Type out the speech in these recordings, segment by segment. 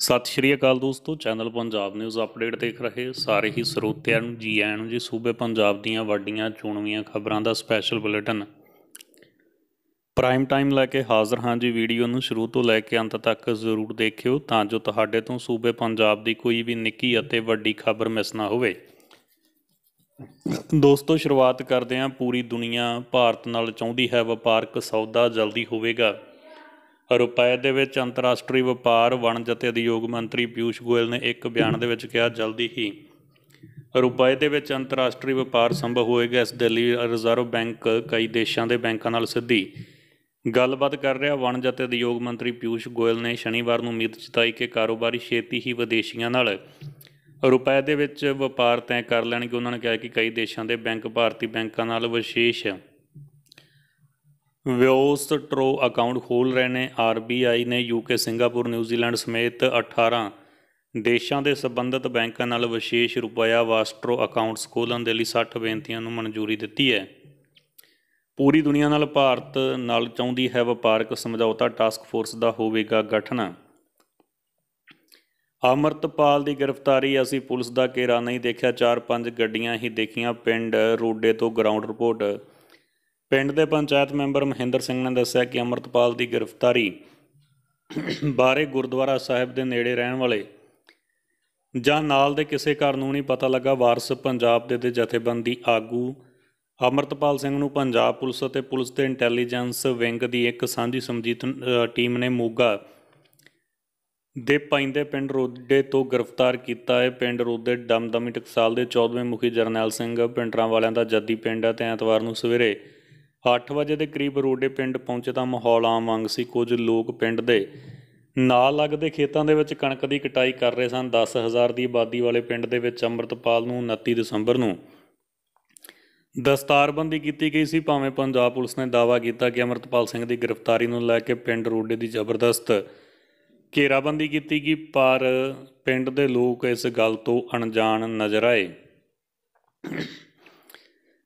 ਸਤਿ ਸ਼੍ਰੀ ਅਕਾਲ ਦੋਸਤੋ channel Punjab news update ਦੇਖ ਰਹੇ ਸਾਰੇ ਹੀ ਸਰੋਤਿਆਂ ਨੂੰ ਜੀ ਆਇਆਂ ਨੂੰ ਜੀ ਸੂਬੇ ਪੰਜਾਬ ਦੀਆਂ ਵੱਡੀਆਂ ਚੋਣਵੀਆਂ ਖਬਰਾਂ ਦਾ ਸਪੈਸ਼ਲ ਬੁਲੇਟਿਨ ਪ੍ਰਾਈਮ ਟਾਈਮ ਲੈ ਕੇ ਹਾਜ਼ਰ ਹਾਂ ਜੀ ਵੀਡੀਓ ਨੂੰ ਸ਼ੁਰੂ ਤੋਂ ਲੈ ਕੇ ਅੰਤ ਤੱਕ ਜ਼ਰੂਰ ਦੇਖਿਓ ਤਾਂ ਜੋ ਤੁਹਾਡੇ ਤੋਂ ਸੂਬੇ ਪੰਜਾਬ ਦੀ ਕੋਈ ਵੀ ਨਿੱਕੀ ਅਤੇ ਵੱਡੀ ਖਬਰ ਮਿਸ ਨਾ ਹੋਵੇ ਦੋਸਤੋ ਸ਼ੁਰੂਆਤ ਕਰਦੇ ਹਾਂ ਪੂਰੀ ਦੁਨੀਆ ਭਾਰਤ ਨਾਲ ਚਾਹੁੰਦੀ ਹੈ ਵਪਾਰਕ ਸੌਦਾ ਜਲਦੀ ਹੋਵੇਗਾ ਰੁਪਏ ਦੇ ਵਿੱਚ ਅੰਤਰਰਾਸ਼ਟਰੀ ਵਪਾਰ ਵਣਜ ਅਤੇ ਉਦਯੋਗ ਮੰਤਰੀ ਪਿਊਸ਼ ਗੋਇਲ ਨੇ ਇੱਕ ਬਿਆਨ ਦੇ ਵਿੱਚ ਕਿਹਾ ਜਲਦੀ ਹੀ ਰੁਪਏ ਦੇ ਵਿੱਚ ਅੰਤਰਰਾਸ਼ਟਰੀ ਵਪਾਰ ਸੰਭਵ ਹੋਏਗਾ ਇਸ ਦਿੱਲੀ ਰਿਜ਼ਰਵ ਬੈਂਕ ਕਈ ਦੇਸ਼ਾਂ ਦੇ ਬੈਂਕਾਂ ਨਾਲ ਸਿੱਧੀ ਗੱਲਬਾਤ ਕਰ ਰਿਹਾ ਵਣਜ ਅਤੇ ਉਦਯੋਗ ਮੰਤਰੀ ਪਿਊਸ਼ ਗੋਇਲ ਨੇ ਸ਼ਨੀਵਾਰ ਨੂੰ ਉਮੀਦ ਜਤਾਈ ਕਿ ਕਾਰੋਬਾਰੀ ਛੇਤੀ ਹੀ ਵਿਦੇਸ਼ੀਆਂ ਨਾਲ ਰੁਪਏ ਦੇ ਵਿੱਚ ਵਪਾਰ ਤੈਅ ਕਰ ਲੈਣਗੇ ਉਹਨਾਂ ਨੇ ਕਿਹਾ ਕਿ ਕਈ ਦੇਸ਼ਾਂ ਦੇ ਬੈਂਕ ਭਾਰਤੀ ਬੈਂਕਾਂ ਨਾਲ ਵਿਸ਼ੇਸ਼ ਵਿਓਸ ਟਰੋ ਅਕਾਊਂਟ ਖੋਲ ਰਹੇ ਨੇ ਆਰਬੀਆਈ ਨੇ ਯੂਕੇ ਸਿੰਗਾਪੁਰ ਨਿਊਜ਼ੀਲੈਂਡ ਸਮੇਤ 18 ਦੇਸ਼ਾਂ ਦੇ ਸਬੰਧਤ ਬੈਂਕਾਂ ਨਾਲ ਵਿਸ਼ੇਸ਼ ਰੁਪਇਆ ਵਾਸਟਰੋ ਅਕਾਊਂਟਸ ਖੋਲਣ ਦੇ ਲਈ 60 ਬੇਨਤੀਆਂ ਨੂੰ ਮਨਜ਼ੂਰੀ ਦਿੱਤੀ ਹੈ ਪੂਰੀ ਦੁਨੀਆ ਨਾਲ ਭਾਰਤ ਨਾਲ ਚਾਹੁੰਦੀ ਹੈ ਵਪਾਰਕ ਸਮਝੌਤਾ ਟਾਸਕ ਫੋਰਸ ਦਾ ਹੋਵੇਗਾ ਗਠਨ ਅਮਰਤਪਾਲ ਦੀ ਗ੍ਰਿਫਤਾਰੀ ਅਸੀਂ ਪੁਲਿਸ ਦਾ ਘੇਰਾ ਨਹੀਂ ਦੇਖਿਆ 4-5 ਗੱਡੀਆਂ ਹੀ ਦੇਖੀਆਂ ਪਿੰਡ ਰੋਡੇ ਤੋਂ ਗਰਾਊਂਡ ਰਿਪੋਰਟ ਪਿੰਡ ਦੇ ਪੰਚਾਇਤ ਮੈਂਬਰ ਮਹਿੰਦਰ ਸਿੰਘ ਨੇ ਦੱਸਿਆ ਕਿ ਅਮਰਤਪਾਲ ਦੀ ਗ੍ਰਿਫਤਾਰੀ ਬਾਰੇ ਗੁਰਦੁਆਰਾ ਸਾਹਿਬ ਦੇ ਨੇੜੇ ਰਹਿਣ ਵਾਲੇ ਜਾਂ ਨਾਲ ਦੇ ਕਿਸੇ ਘਰ ਨੂੰ ਨਹੀਂ ਪਤਾ ਲੱਗਾ ਵਾਰਸ ਪੰਜਾਬ ਦੇ ਦੇ ਜਥੇਬੰਦੀ ਆਗੂ ਅਮਰਤਪਾਲ ਸਿੰਘ ਨੂੰ ਪੰਜਾਬ ਪੁਲਿਸ ਅਤੇ ਪੁਲਿਸ ਦੇ ਇੰਟੈਲੀਜੈਂਸ ਵਿੰਗ ਦੀ ਇੱਕ ਸਾਂਝੀ ਸਮਜੀਤ ਟੀਮ ਨੇ ਮੋਗਾ ਦੇ ਪੈਂਦੇ ਪਿੰਡ ਰੋਡੇ ਤੋਂ ਗ੍ਰਿਫਤਾਰ ਕੀਤਾ ਹੈ ਪਿੰਡ ਰੋਡੇ ਡਮਦਮੀ ਟਕਸਾਲ ਦੇ 14ਵੇਂ ਮੁਖੀ ਜਰਨੈਲ ਸਿੰਘ ਪਿੰਡਰਾਂ ਵਾਲਿਆਂ ਦਾ ਜੱਦੀ ਪਿੰਡ ਹੈ ਤੇ ਐਤਵਾਰ ਨੂੰ ਸਵੇਰੇ 8 ਵਜੇ ਦੇ ਕਰੀਬ ਰੋਡੇ ਪਿੰਡ ਪਹੁੰਚੇ ਤਾਂ ਮਾਹੌਲ ਆਮ ਵਾਂਗ ਸੀ ਕੁਝ ਲੋਕ ਪਿੰਡ ਦੇ ਨਾਲ ਲੱਗਦੇ ਖੇਤਾਂ ਦੇ ਵਿੱਚ ਕਣਕ ਦੀ ਕਟਾਈ ਕਰ ਰਹੇ ਸਨ 10000 ਦੀ ਆਬਾਦੀ ਵਾਲੇ ਪਿੰਡ ਦੇ ਵਿੱਚ ਅੰਮ੍ਰਿਤਪਾਲ ਨੂੰ 29 ਦਸੰਬਰ ਨੂੰ ਦਸਤਾਰਬੰਦੀ ਕੀਤੀ ਗਈ ਸੀ ਭਾਵੇਂ ਪੰਜਾਬ ਪੁਲਿਸ ਨੇ ਦਾਵਾ ਕੀਤਾ ਕਿ ਅਮਰਤਪਾਲ ਸਿੰਘ ਦੀ ਗ੍ਰਿਫਤਾਰੀ ਨੂੰ ਲੈ ਕੇ ਪਿੰਡ ਰੋਡੇ ਦੀ ਜ਼ਬਰਦਸਤ ਘੇਰਾਬੰਦੀ ਕੀਤੀ ਗਈ ਪਰ ਪਿੰਡ ਦੇ ਲੋਕ ਇਸ ਗੱਲ ਤੋਂ ਅਣਜਾਣ ਨਜ਼ਰ ਆਏ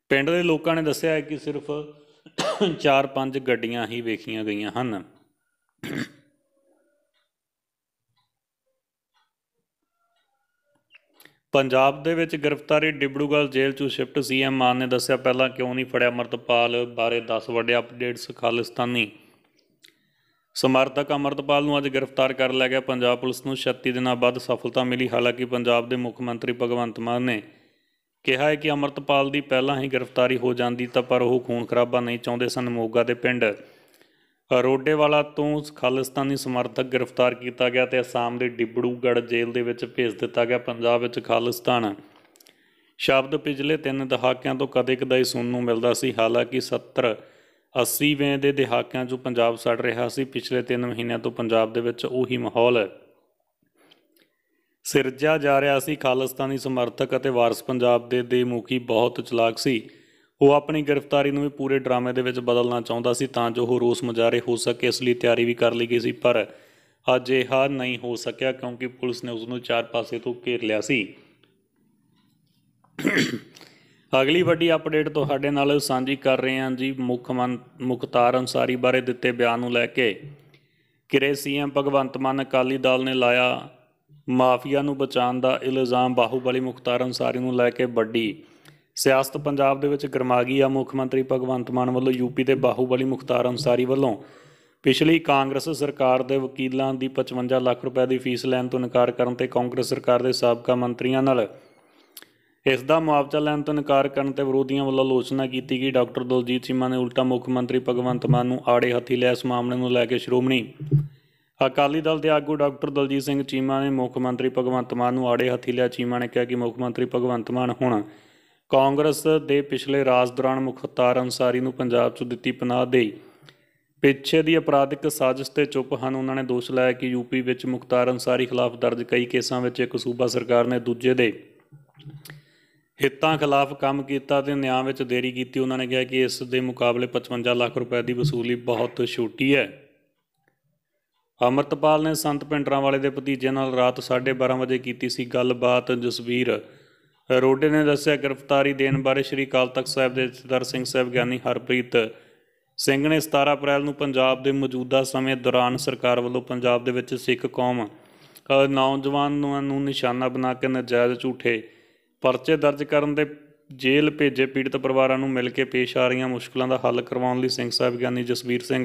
ਪਿੰਡ ਦੇ ਲੋਕਾਂ ਨੇ ਦੱਸਿਆ ਕਿ ਸਿਰਫ ਚਾਰ ਪੰਜ ਗੱਡੀਆਂ ਹੀ ਵੇਖੀਆਂ ਗਈਆਂ ਹਨ ਪੰਜਾਬ ਦੇ ਵਿੱਚ ਗ੍ਰਿਫਤਾਰੀ ਡਿਬੜੂਗਲ ਜੇਲ੍ਹ ਚੋਂ ਸ਼ਿਫਟ ਸੀਐਮ ਮਾਨ ਨੇ ਦੱਸਿਆ ਪਹਿਲਾਂ ਕਿਉਂ ਨਹੀਂ ਫੜਿਆ ਅਮਰਤਪਾਲ ਬਾਰੇ 10 ਵੱਡੇ ਅਪਡੇਟਸ ਖਾਲਿਸਤਾਨੀ ਸਮਰਥਕ ਅਮਰਤਪਾਲ ਨੂੰ ਅੱਜ ਗ੍ਰਿਫਤਾਰ ਕਰ ਲਿਆ ਗਿਆ ਪੰਜਾਬ ਪੁਲਿਸ ਨੂੰ 36 ਦਿਨਾਂ ਬਾਅਦ ਸਫਲਤਾ ਮਿਲੀ ਹਾਲਾਂਕਿ ਪੰਜਾਬ ਦੇ ਮੁੱਖ ਮੰਤਰੀ ਭਗਵੰਤ ਮਾਨ ਨੇ ਕਿਹਾ ਹੈ ਕਿ ਅਮਰਤਪਾਲ ਦੀ ਪਹਿਲਾਂ ਹੀ ਗ੍ਰਿਫਤਾਰੀ ਹੋ ਜਾਂਦੀ ਤਾਂ ਪਰ ਉਹ ਖੂਨ ਖਰਾਬਾ ਨਹੀਂ ਚਾਹੁੰਦੇ ਸਨ ਮੋਗਾ ਦੇ ਪਿੰਡ ਰੋਡੇ ਵਾਲਾ ਤੋਂ ਖਾਲਿਸਤਾਨੀ ਸਮਰਥਕ ਗ੍ਰਿਫਤਾਰ ਕੀਤਾ ਗਿਆ ਤੇ ਆਸਾਮ ਦੇ ਡਿਬੜੂਗੜ ਜੇਲ੍ਹ ਦੇ ਵਿੱਚ ਭੇਜ ਦਿੱਤਾ ਗਿਆ ਪੰਜਾਬ ਵਿੱਚ ਖਾਲਿਸਤਾਨ ਸ਼ਬਦ ਪਿਛਲੇ 3 ਦਹਾਕਿਆਂ ਤੋਂ ਕਦੇ-ਕਦਾਈ ਸੁਣਨ ਨੂੰ ਮਿਲਦਾ ਸੀ ਹਾਲਾਂਕਿ 70 80ਵੇਂ ਦੇ ਦਹਾਕਿਆਂ 'ਚ ਪੰਜਾਬ ਸੜ ਰਿਹਾ ਸੀ ਪਿਛਲੇ 3 ਮਹੀਨਿਆਂ ਤੋਂ ਪੰਜਾਬ ਦੇ ਵਿੱਚ ਉਹੀ ਮਾਹੌਲ ਹੈ ਸਿਰਜਿਆ ਜਾ ਰਿਹਾ ਸੀ ਖਾਲਸਤਾਨੀ ਸਮਰਥਕ ਅਤੇ ਵਾਰਸ ਪੰਜਾਬ ਦੇ ਦੇ ਮੁਖੀ ਬਹੁਤ ਚਲਾਕ ਸੀ ਉਹ ਆਪਣੀ ਗ੍ਰਿਫਤਾਰੀ ਨੂੰ ਵੀ ਪੂਰੇ ਡਰਾਮੇ ਦੇ ਵਿੱਚ ਬਦਲਣਾ ਚਾਹੁੰਦਾ ਸੀ ਤਾਂ ਜੋ ਉਹ ਰੋਸ ਮਜਾਰੇ ਹੋ ਸਕੇ ਇਸ ਲਈ ਤਿਆਰੀ ਵੀ ਕਰ ਲਈ ਗਈ ਸੀ ਪਰ ਅੱਜ ਇਹ ਨਹੀਂ ਹੋ ਸਕਿਆ ਕਿਉਂਕਿ ਪੁਲਿਸ ਨੇ ਉਸ ਨੂੰ ਚਾਰ ਪਾਸੇ ਤੋਂ ਘੇਰ ਲਿਆ ਸੀ ਅਗਲੀ ਵੱਡੀ ਅਪਡੇਟ ਤੁਹਾਡੇ ਨਾਲ ਸਾਂਝੀ ਕਰ ਰਹੇ ਹਾਂ ਜੀ ਮੁੱਖ ਮੁਖਤਾਰ ਅੰਸਾਰੀ ਬਾਰੇ ਦਿੱਤੇ ਬਿਆਨ ਨੂੰ ਲੈ ਕੇ ਕਿਰੇ ਸੀਐਮ ਭਗਵੰਤ ਮਾਨ ਅਕਾਲੀ ਦਲ ਨੇ ਲਾਇਆ ਮਾਫੀਆ ਨੂੰ ਬਚਾਉਣ ਦਾ ਇਲਜ਼ਾਮ ਬਾਹੂਬਲੀ ਮੁਖਤਾਰ ਅंसारी ਨੂੰ ਲੈ ਕੇ ਵੱਡੀ ਸਿਆਸਤ ਪੰਜਾਬ ਦੇ ਵਿੱਚ ਗਰਮਾ ਗਈ ਆ ਮੁੱਖ ਮੰਤਰੀ ਭਗਵੰਤ ਮਾਨ ਵੱਲੋਂ ਯੂਪੀ ਦੇ ਬਾਹੂਬਲੀ ਮੁਖਤਾਰ ਅंसारी ਵੱਲੋਂ ਪਿਛਲੀ ਕਾਂਗਰਸ ਸਰਕਾਰ ਦੇ ਵਕੀਲਾਂ ਦੀ 55 ਲੱਖ ਰੁਪਏ ਦੀ ਫੀਸ ਲੈਣ ਤੋਂ ਇਨਕਾਰ ਕਰਨ ਤੇ ਕਾਂਗਰਸ ਸਰਕਾਰ ਦੇ ਸਾਬਕਾ ਮੰਤਰੀਆਂ ਨਾਲ ਇਸ ਦਾ ਮੁਆਵਜ਼ਾ ਲੈਣ ਤੋਂ ਇਨਕਾਰ ਕਰਨ ਤੇ ਵਿਰੋਧੀਆਂ ਵੱਲੋਂ ਆਲੋਚਨਾ ਕੀਤੀ ਗਈ ਡਾਕਟਰ ਦਲਜੀਤ ਸਿੰਘ ਨੇ ਉਲਟਾ ਮੁੱਖ ਮੰਤਰੀ ਭਗਵੰਤ ਮਾਨ ਨੂੰ ਆੜੇ ਹੱਥੀ ਲਿਆ ਇਸ ਮਾਮਲੇ ਨੂੰ ਲੈ ਕੇ ਸ਼੍ਰੋਮਣੀ ਅਕਾਲੀ ਦਲ ਦੇ ਆਗੂ ਡਾਕਟਰ ਦਲਜੀਤ ਸਿੰਘ ਚੀਮਾ ਨੇ ਮੁੱਖ ਮੰਤਰੀ ਭਗਵੰਤ ਮਾਨ ਨੂੰ ਆੜੇ ਹੱਥੀ ਲਿਆ ਚੀਮਾ ਨੇ ਕਿਹਾ ਕਿ ਮੁੱਖ ਮੰਤਰੀ ਭਗਵੰਤ ਮਾਨ ਹੁਣ ਕਾਂਗਰਸ ਦੇ ਪਿਛਲੇ ਰਾਜ ਦੌਰਾਨ ਮੁਖਤਾਰ ਅੰਸਾਰੀ ਨੂੰ ਪੰਜਾਬ 'ਚ ਦਿੱਤੀ ਪਨਾਹ ਦੇਈ ਪਿੱਛੇ ਦੀ ਅਪਰਾਧਿਕ ਸਾਜ਼ਿਸ਼ ਤੇ ਚੁੱਪ ਹਨ ਉਹਨਾਂ ਨੇ ਦੋਸ਼ ਲਾਇਆ ਕਿ ਯੂਪੀ ਵਿੱਚ ਮੁਖਤਾਰ ਅੰਸਾਰੀ ਖਿਲਾਫ ਦਰਜ ਕਈ ਕੇਸਾਂ ਵਿੱਚ ਇੱਕ ਸੂਬਾ ਸਰਕਾਰ ਨੇ ਦੂਜੇ ਦੇ ਹਿੱਤਾਂ ਖਿਲਾਫ ਕੰਮ ਕੀਤਾ ਤੇ ਨਿਆਂ ਵਿੱਚ ਦੇਰੀ ਕੀਤੀ ਉਹਨਾਂ ਨੇ ਕਿਹਾ ਕਿ ਇਸ ਦੇ ਮੁਕਾਬਲੇ 55 ਲੱਖ ਰੁਪਏ ਦੀ ਵਸੂਲੀ ਬਹੁਤ ਛੋਟੀ ਹੈ ਅਮਰਤਪਾਲ ਨੇ ਸੰਤ ਪਿੰਡਰਾਂ ਵਾਲੇ ਦੇ ਭਤੀਜੇ ਨਾਲ ਰਾਤ 12:30 ਵਜੇ ਕੀਤੀ ਸੀ ਗੱਲਬਾਤ ਜਸਵੀਰ ਰੋਡੇ ਨੇ ਦੱਸਿਆ ਗ੍ਰਿਫਤਾਰੀ ਦੇਣ ਬਾਰੇ ਸ੍ਰੀ ਕਾਲ ਤਖਤ ਸਾਹਿਬ ਦੇ ਸਰਦਾਰ ਸਿੰਘ ਸਾਹਿਬ ਗਿਆਨੀ ਹਰਪ੍ਰੀਤ ਸਿੰਘ ਨੇ 17 ਅਪ੍ਰੈਲ ਨੂੰ ਪੰਜਾਬ ਦੇ ਮੌਜੂਦਾ ਸਮੇਂ ਦੌਰਾਨ ਸਰਕਾਰ ਵੱਲੋਂ ਪੰਜਾਬ ਦੇ ਵਿੱਚ ਸਿੱਖ ਕੌਮ ਨੌਜਵਾਨ ਨੂੰ ਨਿਸ਼ਾਨਾ ਬਣਾ ਕੇ ਨਜਾਇਜ਼ ਝੂਠੇ ਪਰਚੇ ਦਰਜ ਕਰਨ ਦੇ ਜੇਲ੍ਹ ਭੇਜੇ ਪੀੜਤ ਪਰਿਵਾਰਾਂ ਨੂੰ ਮਿਲ ਕੇ ਪੇਸ਼ ਆ ਰਹੀਆਂ ਮੁਸ਼ਕਲਾਂ ਦਾ ਹੱਲ ਕਰਵਾਉਣ ਲਈ ਸਿੰਘ ਸਾਹਿਬ ਗਿਆਨੀ ਜਸਵੀਰ ਸਿੰਘ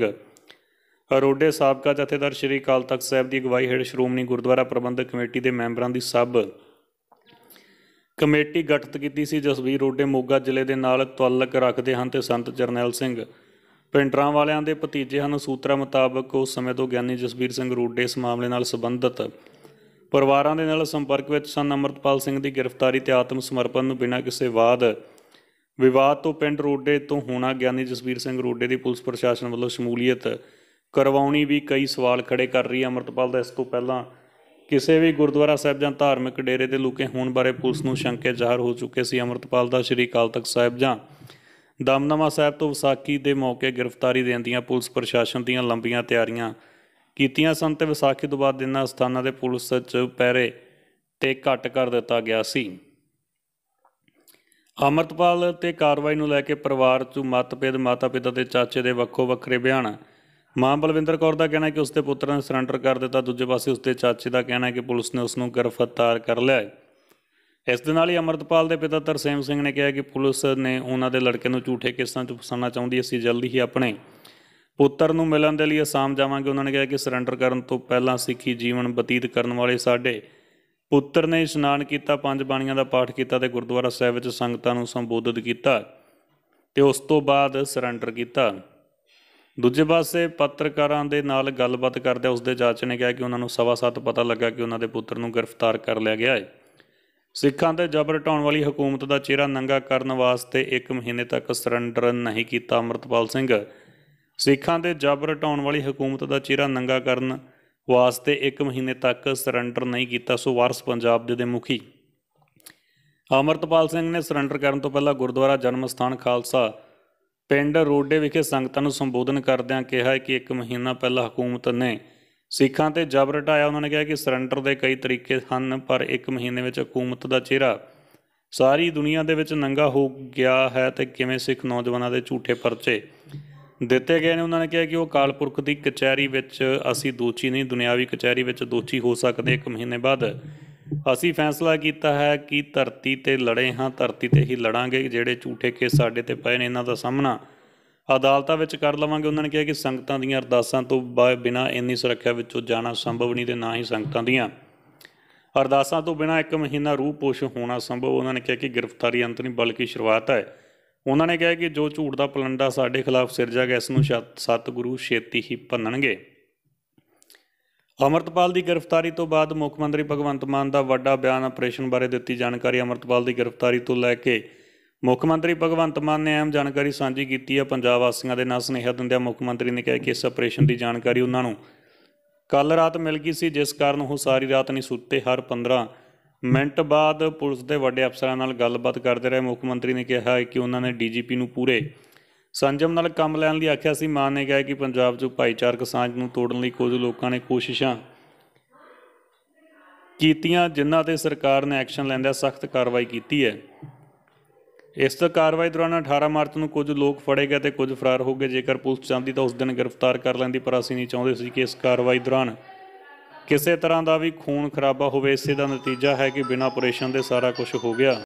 ਰੋਡੇ ਸਾਬਕਾ ਜਥੇਦਾਰ ਸ਼੍ਰੀ ਕਾਲ ਤਖਤ ਸਾਹਿਬ ਦੀ ਅਗਵਾਈ ਹੇਠ ਸ਼੍ਰੋਮਣੀ ਗੁਰਦੁਆਰਾ ਪ੍ਰਬੰਧਕ ਕਮੇਟੀ ਦੇ ਮੈਂਬਰਾਂ ਦੀ ਸਭ ਕਮੇਟੀ ਗਠਿਤ ਕੀਤੀ ਸੀ ਜਸਵੀਰ ਰੋਡੇ ਮੋਗਾ ਜ਼ਿਲ੍ਹੇ ਦੇ ਨਾਲ ਤਅਲਕ ਰੱਖਦੇ ਹਨ ਤੇ ਸੰਤ ਜਰਨੈਲ ਸਿੰਘ ਪ੍ਰਿੰਟਰਾਂ ਵਾਲਿਆਂ ਦੇ ਭਤੀਜੇ ਹਨ ਸੂਤਰਾ ਮੁਤਾਬਕ ਉਸ ਸਮੇਂ ਤੋਂ ਗਿਆਨੀ ਜਸਵੀਰ ਸਿੰਘ ਰੋਡੇ ਇਸ ਮਾਮਲੇ ਨਾਲ ਸੰਬੰਧਿਤ ਪਰਿਵਾਰਾਂ ਦੇ ਨਾਲ ਸੰਪਰਕ ਵਿੱਚ ਸਨ ਅਮਰਤਪਾਲ ਸਿੰਘ ਦੀ ਗ੍ਰਿਫਤਾਰੀ ਤੇ ਆਤਮ ਸਮਰਪਣ ਨੂੰ ਬਿਨਾਂ ਕਿਸੇ ਵਾਦ ਵਿਵਾਦ ਤੋਂ ਪਿੰਡ ਰੋਡੇ ਤੋਂ ਹੋਣਾ ਗਿਆਨੀ ਜਸਵੀਰ ਸਿੰਘ ਰੋਡੇ ਦੀ ਪੁਲਿਸ ਪ੍ਰਸ਼ਾਸਨ ਵੱਲੋਂ ਸ਼ਮੂਲੀਅਤ ਕਰਵਾਉਣੀ ਵੀ ਕਈ ਸਵਾਲ ਖੜੇ ਕਰ ਰਹੀ ਹੈ ਅਮਰਤਪਾਲ ਦਾ ਇਸ ਤੋਂ ਪਹਿਲਾਂ ਕਿਸੇ ਵੀ ਗੁਰਦੁਆਰਾ ਸਾਹਿਬ ਜਾਂ ਧਾਰਮਿਕ ਡੇਰੇ ਦੇ ਲੁਕੇ ਹੋਣ ਬਾਰੇ ਪੁਲਿਸ ਨੂੰ ਸ਼ੰਕੇ ਜ਼ਾਹਰ ਹੋ ਚੁੱਕੇ ਸੀ ਅਮਰਤਪਾਲ ਦਾ ਸ਼੍ਰੀ ਕਾਲ ਤਖਤ ਸਾਹਿਬ ਜਾਂ ਦਮਨਮਾ ਸਾਹਿਬ ਤੋਂ ਵਿਸਾਖੀ ਦੇ ਮੌਕੇ ਗ੍ਰਿਫਤਾਰੀ ਦੇਣ ਦੀਆਂ ਪੁਲਿਸ ਪ੍ਰਸ਼ਾਸਨ ਦੀਆਂ ਲੰਬੀਆਂ ਤਿਆਰੀਆਂ ਕੀਤੀਆਂ ਸਨ ਤੇ ਵਿਸਾਖੀ ਤੋਂ ਬਾਅਦ ਇਹਨਾਂ ਸਥਾਨਾਂ ਦੇ ਪੁਲਿਸ ਚ ਪਹਿਰੇ ਤੇ ਘਟ ਕਰ ਦਿੱਤਾ ਗਿਆ ਸੀ ਅਮਰਤਪਾਲ ਤੇ ਕਾਰਵਾਈ ਨੂੰ ਲੈ ਕੇ ਪਰਿਵਾਰ ਚੋਂ ਮਤਭੇਦ ਮਾਤਾ-ਪਿਤਾ ਤੇ ਚਾਚੇ ਦੇ ਵੱਖੋ ਵੱਖਰੇ ਬਿਆਨ ਮਾਂ ਬਲਵਿੰਦਰ ਕੌਰ ਦਾ ਕਹਿਣਾ ਹੈ ਕਿ ਉਸਦੇ ਪੁੱਤਰ ਨੇ ਸਰੈਂਡਰ ਕਰ ਦਿੱਤਾ ਦੂਜੇ ਪਾਸੇ ਉਸਦੇ ਚਾਚੇ ਦਾ ਕਹਿਣਾ ਹੈ ਕਿ ਪੁਲਿਸ ਨੇ ਉਸ ਨੂੰ ਗ੍ਰਿਫਤਾਰ ਕਰ ਲਿਆ ਹੈ ਇਸ ਦੇ ਨਾਲ ਹੀ ਅਮਰਤਪਾਲ ਦੇ ਪਿਤਾ ਤਰਸੇਮ ਸਿੰਘ ਨੇ ਕਿਹਾ ਕਿ ਪੁਲਿਸ ਨੇ ਉਹਨਾਂ ਦੇ ਲੜਕੇ ਨੂੰ ਝੂਠੇ ਕੇਸਾਂ 'ਚ ਫਸਾਉਣਾ ਚਾਹੁੰਦੀ ਅਸੀਂ ਜਲਦੀ ਹੀ ਆਪਣੇ ਪੁੱਤਰ ਨੂੰ ਮਿਲਣ ਦੇ ਲਈ ਅਸਾਮ ਜਾਵਾਂਗੇ ਉਹਨਾਂ ਨੇ ਕਿਹਾ ਕਿ ਸਰੈਂਡਰ ਕਰਨ ਤੋਂ ਪਹਿਲਾਂ ਸਿੱਖੀ ਜੀਵਨ ਬਤੀਤ ਕਰਨ ਵਾਲੇ ਸਾਡੇ ਪੁੱਤਰ ਨੇ ਇਸ਼ਨਾਨ ਕੀਤਾ ਪੰਜ ਬਾਣੀਆਂ ਦਾ ਪਾਠ ਕੀਤਾ ਤੇ ਗੁਰਦੁਆਰਾ ਸਾਹਿਬ ਵਿੱਚ ਸੰਗਤਾਂ ਨੂੰ ਸੰਬੋਧਿਤ ਕੀਤਾ ਤੇ ਉਸ ਤੋਂ ਬਾਅਦ ਸਰੈਂਡਰ ਕੀਤਾ ਦੂਜੇ ਪਾਸੇ ਪੱਤਰਕਾਰਾਂ ਦੇ ਨਾਲ ਗੱਲਬਾਤ ਕਰਦੇ ਉਸ ਦੇ ਜਾਚ ਨੇ ਕਿਹਾ ਕਿ ਉਹਨਾਂ ਨੂੰ ਸਵਾ ਸੱਤ ਪਤਾ ਲੱਗਾ ਕਿ ਉਹਨਾਂ ਦੇ ਪੁੱਤਰ ਨੂੰ ਗ੍ਰਿਫਤਾਰ ਕਰ ਲਿਆ ਗਿਆ ਹੈ ਸਿੱਖਾਂ ਤੇ ਜ਼ਬਰ ਢਾਉਣ ਵਾਲੀ ਹਕੂਮਤ ਦਾ ਚਿਹਰਾ ਨੰਗਾ ਕਰਨ ਵਾਸਤੇ 1 ਮਹੀਨੇ ਤੱਕ ਸਰੈਂਡਰ ਨਹੀਂ ਕੀਤਾ ਅਮਰਤਪਾਲ ਸਿੰਘ ਸਿੱਖਾਂ ਤੇ ਜ਼ਬਰ ਢਾਉਣ ਵਾਲੀ ਹਕੂਮਤ ਦਾ ਚਿਹਰਾ ਨੰਗਾ ਕਰਨ ਵਾਸਤੇ 1 ਮਹੀਨੇ ਤੱਕ ਸਰੈਂਡਰ ਨਹੀਂ ਕੀਤਾ ਸੋ ਵਾਰਸ ਪੰਜਾਬ ਦੇ ਦੇ ਮੁਖੀ ਅਮਰਤਪਾਲ ਸਿੰਘ ਨੇ ਸਰੈਂਡਰ ਕਰਨ ਤੋਂ ਪਹਿਲਾਂ ਗੁਰਦੁਆਰਾ ਜਨਮ ਸਥਾਨ ਖਾਲਸਾ ਪਿੰਡ ਰੋਡੇ ਵਿਖੇ ਸੰਗਤਾਂ ਨੂੰ ਸੰਬੋਧਨ ਕਰਦਿਆਂ ਕਿਹਾ ਕਿ ਇੱਕ ਮਹੀਨਾ ਪਹਿਲਾਂ ਹਕੂਮਤ ਨੇ ਸਿੱਖਾਂ ਤੇ ਜਬਰ ਢਾਇਆ ਉਹਨਾਂ ਨੇ ਕਿਹਾ ਕਿ ਸਰੈਂਡਰ ਦੇ ਕਈ ਤਰੀਕੇ ਹਨ ਪਰ ਇੱਕ ਮਹੀਨੇ ਵਿੱਚ ਹਕੂਮਤ ਦਾ ਚਿਹਰਾ ਸਾਰੀ ਦੁਨੀਆ ਦੇ ਵਿੱਚ ਨੰਗਾ ਹੋ ਗਿਆ ਹੈ ਤੇ ਕਿਵੇਂ ਸਿੱਖ ਨੌਜਵਾਨਾਂ ਦੇ ਝੂਠੇ ਪਰਚੇ ਦਿੱਤੇ ਗਏ ਨੇ ਉਹਨਾਂ ਨੇ ਕਿਹਾ ਕਿ ਉਹ ਕਾਲਪੁਰਖ ਦੀ ਕਚਹਿਰੀ ਵਿੱਚ ਅਸੀਂ ਦੋਚੀ ਨਹੀਂ ਦੁਨਿਆਵੀ ਕਚਹਿਰੀ ਵਿੱਚ ਦੋਚੀ ਹੋ ਸਕਦੇ ਇੱਕ ਮਹੀਨੇ ਬਾਅਦ ਅਸੀਂ ਫੈਸਲਾ ਕੀਤਾ ਹੈ ਕਿ ਧਰਤੀ ਤੇ ਲੜੇ ਹਾਂ ਧਰਤੀ ਤੇ ਹੀ ਲੜਾਂਗੇ ਜਿਹੜੇ ਝੂਠੇ ਕੇਸ ਸਾਡੇ ਤੇ ਪਏ ਨੇ ਇਹਨਾਂ ਦਾ ਸਾਹਮਣਾ ਅਦਾਲਤਾਂ ਵਿੱਚ ਕਰ ਲਵਾਂਗੇ ਉਹਨਾਂ ਨੇ ਕਿਹਾ ਕਿ ਸੰਗਤਾਂ ਦੀਆਂ ਅਰਦਾਸਾਂ ਤੋਂ ਬਿਨਾ ਇੰਨੀ ਸੁਰੱਖਿਆ ਵਿੱਚੋਂ ਜਾਣਾ ਸੰਭਵ ਨਹੀਂ ਤੇ ਨਾ ਹੀ ਸੰਗਤਾਂ ਦੀਆਂ ਅਰਦਾਸਾਂ ਤੋਂ ਬਿਨਾ ਇੱਕ ਮਹੀਨਾ ਰੂਹ ਪੋਸ਼ ਹੋਣਾ ਸੰਭਵ ਉਹਨਾਂ ਨੇ ਕਿਹਾ ਕਿ ਗ੍ਰਿਫਤਾਰੀ ਅੰਤ ਨਹੀਂ ਬਲਕਿ ਸ਼ੁਰੂਆਤ ਹੈ ਉਹਨਾਂ ਨੇ ਕਿਹਾ ਕਿ ਜੋ ਝੂਠ ਦਾ ਪਲੰਡਾ ਸਾਡੇ ਖਿਲਾਫ ਸਿਰਜਾ ਗਿਆ ਇਸ ਨੂੰ ਸਤਿਗੁਰੂ ਛੇਤੀ ਹੀ ਭੰਨਣਗੇ ਅਮਰਤਪਾਲ ਦੀ ਗ੍ਰਿਫਤਾਰੀ ਤੋਂ ਬਾਅਦ ਮੁੱਖ ਮੰਤਰੀ ਭਗਵੰਤ ਮਾਨ ਦਾ ਵੱਡਾ ਬਿਆਨ ਆਪਰੇਸ਼ਨ ਬਾਰੇ ਦਿੱਤੀ ਜਾਣਕਾਰੀ ਅਮਰਤਪਾਲ ਦੀ ਗ੍ਰਿਫਤਾਰੀ ਤੋਂ ਲੈ ਕੇ ਮੁੱਖ ਮੰਤਰੀ ਭਗਵੰਤ ਮਾਨ ਨੇ ਅਹਿਮ ਜਾਣਕਾਰੀ ਸਾਂਝੀ ਕੀਤੀ ਹੈ ਪੰਜਾਬ ਵਾਸੀਆਂ ਦੇ ਨਾਲ ਸਨੇਹ ਦਿੰਦਿਆਂ ਮੁੱਖ ਮੰਤਰੀ ਨੇ ਕਿਹਾ ਕਿ ਇਸ ਆਪਰੇਸ਼ਨ ਦੀ ਜਾਣਕਾਰੀ ਉਹਨਾਂ ਨੂੰ ਕੱਲ ਰਾਤ ਮਿਲ ਗਈ ਸੀ ਜਿਸ ਕਾਰਨ ਉਹ ਸਾਰੀ ਰਾਤ ਨਹੀਂ ਸੁੱਤੇ ਹਰ 15 ਮਿੰਟ ਬਾਅਦ ਪੁਲਿਸ ਦੇ ਵੱਡੇ ਅਫਸਰਾਂ ਨਾਲ ਗੱਲਬਾਤ ਕਰਦੇ ਰਹੇ ਮੁੱਖ ਮੰਤਰੀ ਨੇ ਕਿਹਾ ਕਿ ਉਹਨਾਂ ਨੇ ਡੀਜੀਪੀ ਨੂੰ ਪੂਰੇ ਸੰਜਮ ਨਾਲ ਕੰਮ ਲੈਣ ਲਈ ਆਖਿਆ ਸੀ ਮਾਨ ਨੇ ਕਿਹਾ ਕਿ ਪੰਜਾਬ 'ਚ ਭਾਈਚਾਰਕ ਸਾਂਝ ਨੂੰ ਤੋੜਨ ਲਈ ਕੁਝ ਲੋਕਾਂ ਨੇ ਕੋਸ਼ਿਸ਼ਾਂ ਕੀਤੀਆਂ ਜਿਨ੍ਹਾਂ ਤੇ ਸਰਕਾਰ ਨੇ ਐਕਸ਼ਨ ਲੈਂਦਿਆਂ ਸਖਤ ਕਾਰਵਾਈ ਕੀਤੀ ਹੈ ਇਸ ਕਾਰਵਾਈ ਦੌਰਾਨ 18 ਮਾਰਚ ਨੂੰ ਕੁਝ ਲੋਕ ਫੜੇ ਗਏ ਤੇ ਕੁਝ ਫਰਾਰ ਹੋ ਗਏ ਜੇਕਰ ਪੁਲਿਸ ਚਾਹੁੰਦੀ ਤਾਂ ਉਸ ਦਿਨ ਗ੍ਰਿਫਤਾਰ ਕਰ ਲੈਂਦੀ ਪਰ ਅਸੀਂ ਨਹੀਂ ਚਾਹੁੰਦੇ ਸੀ ਕਿ ਇਸ ਕਾਰਵਾਈ ਦੌਰਾਨ ਕਿਸੇ ਤਰ੍ਹਾਂ ਦਾ ਵੀ ਖੂਨ ਖਰਾਬਾ ਹੋਵੇ ਇਸੇ ਦਾ ਨਤੀਜਾ ਹੈ ਕਿ ਬਿਨਾਂ ਆਪਰੇਸ਼ਨ ਦੇ ਸਾਰਾ ਕੁਝ ਹੋ ਗਿਆ